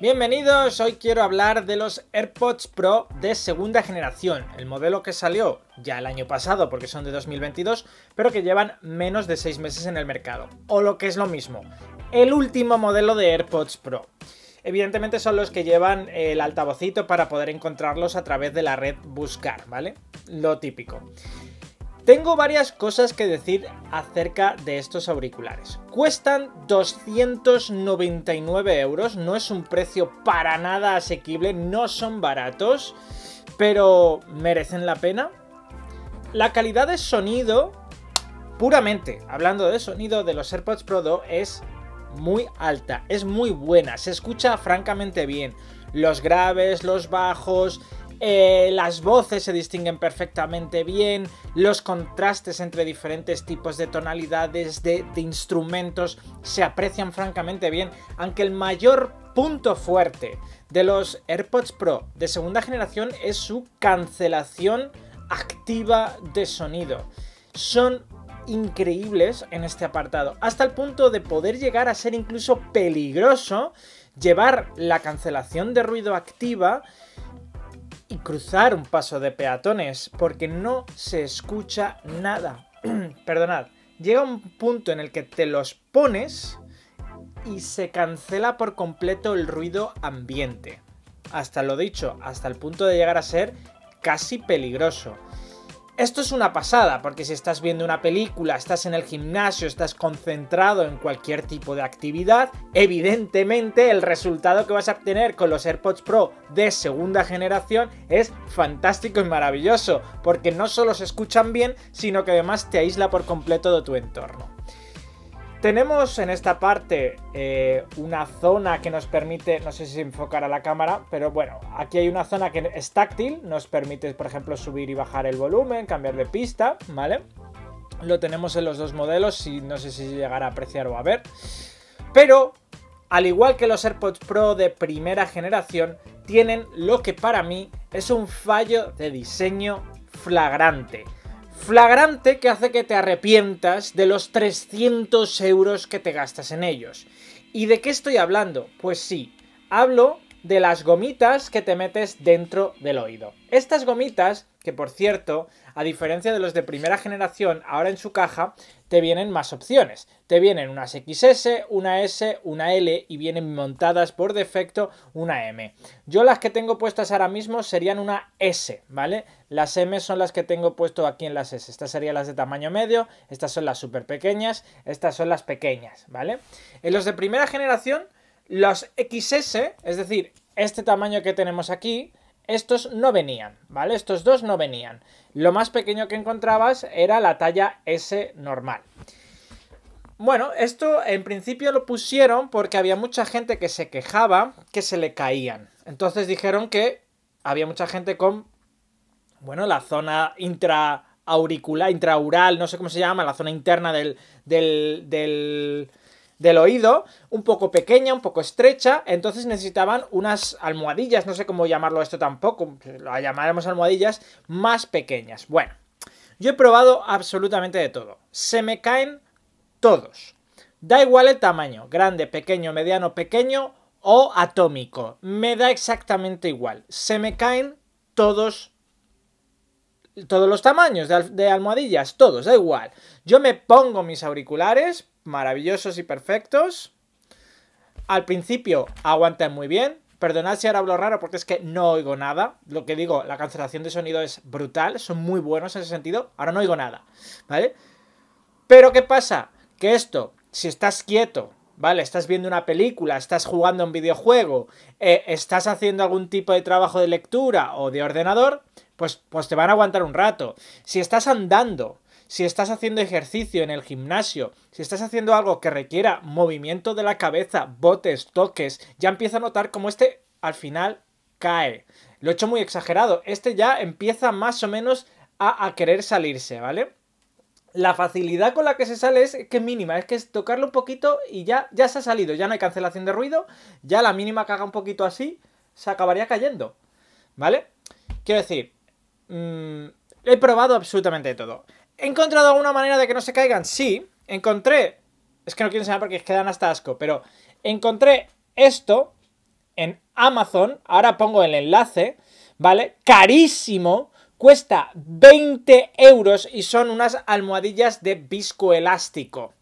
Bienvenidos, hoy quiero hablar de los AirPods Pro de segunda generación, el modelo que salió ya el año pasado porque son de 2022, pero que llevan menos de 6 meses en el mercado, o lo que es lo mismo, el último modelo de AirPods Pro. Evidentemente son los que llevan el altavocito para poder encontrarlos a través de la red buscar, ¿vale? Lo típico. Tengo varias cosas que decir acerca de estos auriculares. Cuestan 299 euros, no es un precio para nada asequible, no son baratos, pero merecen la pena. La calidad de sonido, puramente hablando de sonido de los AirPods Pro 2, es muy alta, es muy buena, se escucha francamente bien. Los graves, los bajos, eh, las voces se distinguen perfectamente bien, los contrastes entre diferentes tipos de tonalidades, de instrumentos, se aprecian francamente bien, aunque el mayor punto fuerte de los AirPods Pro de segunda generación es su cancelación activa de sonido. Son increíbles en este apartado, hasta el punto de poder llegar a ser incluso peligroso llevar la cancelación de ruido activa y cruzar un paso de peatones porque no se escucha nada. Perdonad, llega un punto en el que te los pones y se cancela por completo el ruido ambiente. Hasta lo dicho, hasta el punto de llegar a ser casi peligroso. Esto es una pasada, porque si estás viendo una película, estás en el gimnasio, estás concentrado en cualquier tipo de actividad, evidentemente el resultado que vas a obtener con los AirPods Pro de segunda generación es fantástico y maravilloso, porque no solo se escuchan bien, sino que además te aísla por completo de tu entorno. Tenemos en esta parte eh, una zona que nos permite, no sé si enfocar a la cámara, pero bueno, aquí hay una zona que es táctil, nos permite, por ejemplo, subir y bajar el volumen, cambiar de pista, ¿vale? Lo tenemos en los dos modelos y no sé si llegará a apreciar o a ver. Pero, al igual que los AirPods Pro de primera generación, tienen lo que para mí es un fallo de diseño flagrante flagrante que hace que te arrepientas de los 300 euros que te gastas en ellos. ¿Y de qué estoy hablando? Pues sí, hablo de las gomitas que te metes dentro del oído. Estas gomitas, que por cierto, a diferencia de los de primera generación, ahora en su caja te vienen más opciones. Te vienen unas XS, una S, una L y vienen montadas por defecto una M. Yo las que tengo puestas ahora mismo serían una S, ¿vale? Las M son las que tengo puesto aquí en las S. Estas serían las de tamaño medio, estas son las súper pequeñas, estas son las pequeñas, ¿vale? En los de primera generación los XS, es decir, este tamaño que tenemos aquí, estos no venían, ¿vale? Estos dos no venían. Lo más pequeño que encontrabas era la talla S normal. Bueno, esto en principio lo pusieron porque había mucha gente que se quejaba que se le caían. Entonces dijeron que había mucha gente con, bueno, la zona intraauricular, intraural, no sé cómo se llama, la zona interna del, del, del del oído, un poco pequeña, un poco estrecha, entonces necesitaban unas almohadillas, no sé cómo llamarlo esto tampoco, lo llamaremos almohadillas, más pequeñas. Bueno, yo he probado absolutamente de todo. Se me caen todos. Da igual el tamaño, grande, pequeño, mediano, pequeño o atómico. Me da exactamente igual. Se me caen todos todos los tamaños de, almohadillas, todos, da igual. Yo me pongo mis auriculares, maravillosos y perfectos. Al principio aguantan muy bien. Perdonad si ahora hablo raro porque es que no oigo nada. Lo que digo, la cancelación de sonido es brutal. Son muy buenos en ese sentido. Ahora no oigo nada. ¿Vale? Pero ¿qué pasa? Que esto, si estás quieto, ¿vale? Estás viendo una película, estás jugando un videojuego, eh, estás haciendo algún tipo de trabajo de lectura o de ordenador, pues, pues te van a aguantar un rato. Si estás andando, si estás haciendo ejercicio en el gimnasio, si estás haciendo algo que requiera movimiento de la cabeza, botes, toques, ya empieza a notar como este al final cae. Lo he hecho muy exagerado. Este ya empieza más o menos a, querer salirse, ¿vale? la facilidad con la que se sale es que mínima, es que es tocarlo un poquito y ya, ya se ha salido, ya no hay cancelación de ruido, ya la mínima que haga un poquito así, se acabaría cayendo, ¿vale? Quiero decir, mm, he probado absolutamente todo. ¿He encontrado alguna manera de que no se caigan? Sí, encontré... Es que no quiero enseñar porque quedan hasta asco, pero encontré esto en Amazon. Ahora pongo el enlace, ¿vale? Carísimo. Cuesta 20 euros y son unas almohadillas de viscoelástico.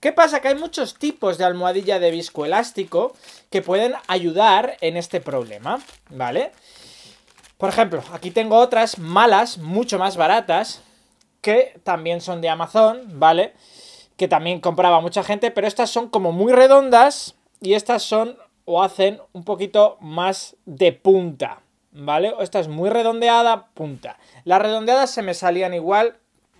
¿Qué pasa? Que hay muchos tipos de almohadilla de viscoelástico que pueden ayudar en este problema, ¿vale? Por ejemplo, aquí tengo otras malas, mucho más baratas, que también son de Amazon, ¿vale? Que también compraba mucha gente, pero estas son como muy redondas y estas son o hacen un poquito más de punta, ¿vale? Esta es muy redondeada, punta. Las redondeadas se me salían igual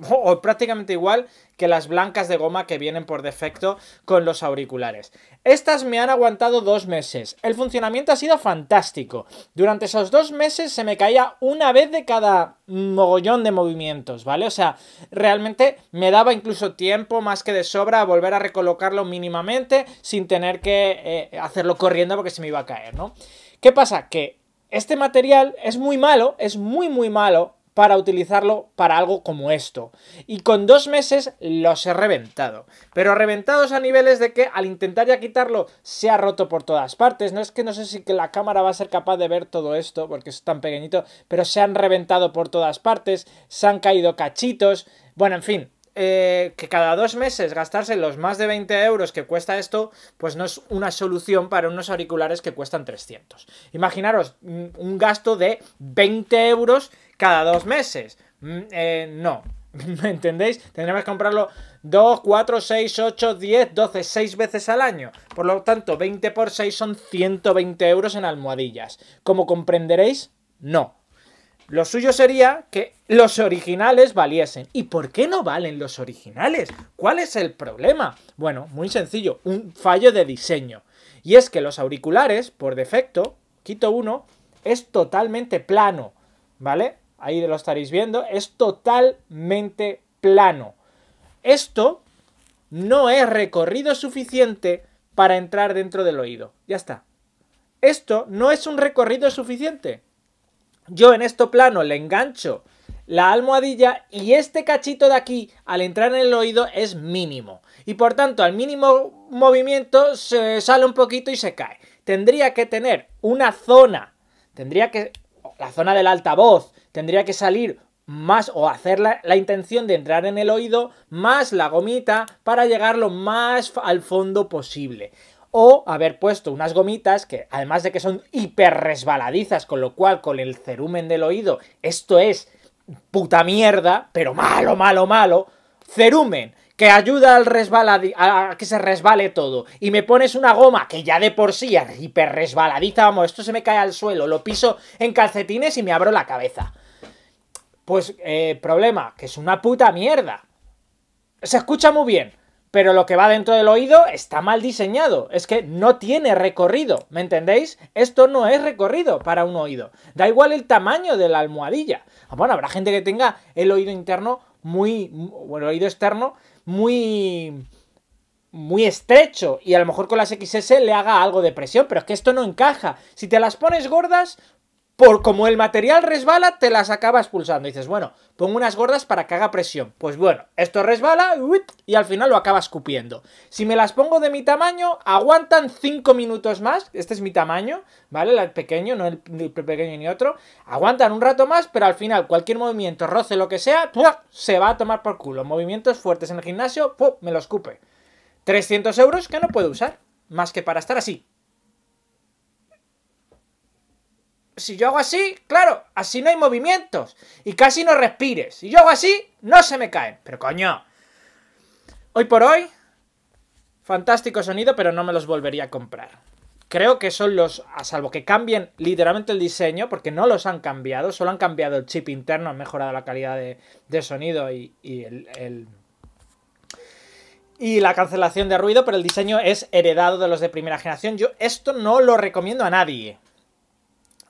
o prácticamente igual que las blancas de goma que vienen por defecto con los auriculares. Estas me han aguantado dos meses. El funcionamiento ha sido fantástico. Durante esos dos meses se me caía una vez de cada mogollón de movimientos, ¿vale? O sea, realmente me daba incluso tiempo más que de sobra a volver a recolocarlo mínimamente sin tener que eh, hacerlo corriendo porque se me iba a caer, ¿no? ¿Qué pasa? Que este material es muy malo, es muy muy malo, para utilizarlo para algo como esto. Y con dos meses los he reventado. Pero reventados a niveles de que al intentar ya quitarlo se ha roto por todas partes. No es que no sé si que la cámara va a ser capaz de ver todo esto porque es tan pequeñito, pero se han reventado por todas partes, se han caído cachitos. Bueno, en fin, eh, que cada dos meses gastarse los más de 20 euros que cuesta esto, pues no es una solución para unos auriculares que cuestan 300. Imaginaros mm, un gasto de 20 euros cada dos meses. Mm, eh, no, ¿Me entendéis? Tendríamos que comprarlo 2, 4, 6, 8, 10, 12, 6 veces al año. Por lo tanto, 20 por 6 son 120 euros en almohadillas. Como comprenderéis, no. Lo suyo sería que los originales valiesen. ¿Y por qué no valen los originales? ¿Cuál es el problema? Bueno, muy sencillo, un fallo de diseño. Y es que los auriculares, por defecto, quito uno, es totalmente plano, ¿vale? Ahí lo estaréis viendo, es totalmente plano. Esto no es recorrido suficiente para entrar dentro del oído. Ya está. Esto no es un recorrido suficiente yo en esto plano le engancho la almohadilla y este cachito de aquí al entrar en el oído es mínimo. Y por tanto al mínimo movimiento se sale un poquito y se cae. Tendría que tener una zona, tendría que... la zona del altavoz, tendría que salir más o hacer la, la intención de entrar en el oído más la gomita para llegar lo más al fondo posible o haber puesto unas gomitas que además de que son hiper resbaladizas, con lo cual con el cerumen del oído, esto es puta mierda, pero malo, malo, malo, cerumen que ayuda al a que se resbale todo, y me pones una goma que ya de por sí es hiper resbaladiza, vamos, esto se me cae al suelo, lo piso en calcetines y me abro la cabeza. Pues, eh, problema, que es una puta mierda. Se escucha muy bien, pero lo que va dentro del oído está mal diseñado, es que no tiene recorrido, ¿me entendéis? Esto no es recorrido para un oído, da igual el tamaño de la almohadilla. Bueno, habrá gente que tenga el oído interno muy, bueno, el oído externo muy muy estrecho y a lo mejor con las XS le haga algo de presión, pero es que esto no encaja. Si te las pones gordas, por como el material resbala, te las acabas pulsando. dices, bueno, pongo unas gordas para que haga presión. Pues bueno, esto resbala y al final lo acabas escupiendo. Si me las pongo de mi tamaño, aguantan 5 minutos más. Este es mi tamaño, ¿vale? El pequeño, no el, pequeño ni otro. Aguantan un rato más, pero al final cualquier movimiento, roce, lo que sea, se va a tomar por culo. Movimientos fuertes en el gimnasio, me lo escupe. 300 euros que no puedo usar, más que para estar así, si yo hago así, claro, así no hay movimientos y casi no respires. Si yo hago así, no se me caen. Pero coño, hoy por hoy, fantástico sonido, pero no me los volvería a comprar. Creo que son los, a salvo que cambien literalmente el diseño, porque no los han cambiado, solo han cambiado el chip interno, han mejorado la calidad de, sonido y, el y la cancelación de ruido, pero el diseño es heredado de los de primera generación. Yo esto no lo recomiendo a nadie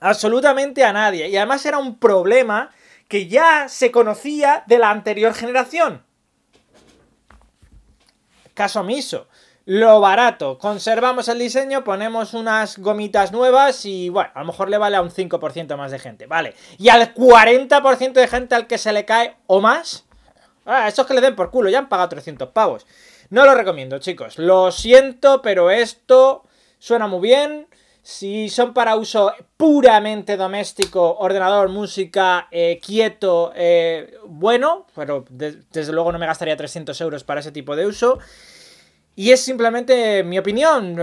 absolutamente a nadie. Y además era un problema que ya se conocía de la anterior generación. Caso omiso. Lo barato. Conservamos el diseño, ponemos unas gomitas nuevas y bueno, a lo mejor le vale a un 5% más de gente, vale. Y al 40% de gente al que se le cae o más, ah, esos que le den por culo, ya han pagado 300 pavos. No lo recomiendo, chicos. Lo siento, pero esto suena muy bien, si son para uso puramente doméstico, ordenador, música, eh, quieto, eh, bueno, pero desde luego no me gastaría 300 euros para ese tipo de uso. Y es simplemente mi opinión.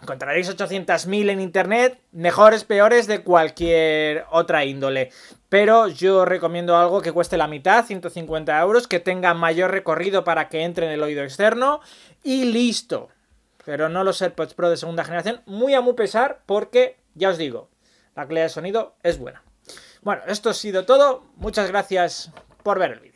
encontraréis 800.000 en internet, mejores, peores, de cualquier otra índole. Pero yo recomiendo algo que cueste la mitad, 150 euros, que tenga mayor recorrido para que entre en el oído externo y listo pero no los pues, AirPods Pro de segunda generación, muy a muy pesar porque, ya os digo, la calidad de sonido es buena. Bueno, esto ha sido todo, muchas gracias por ver el vídeo.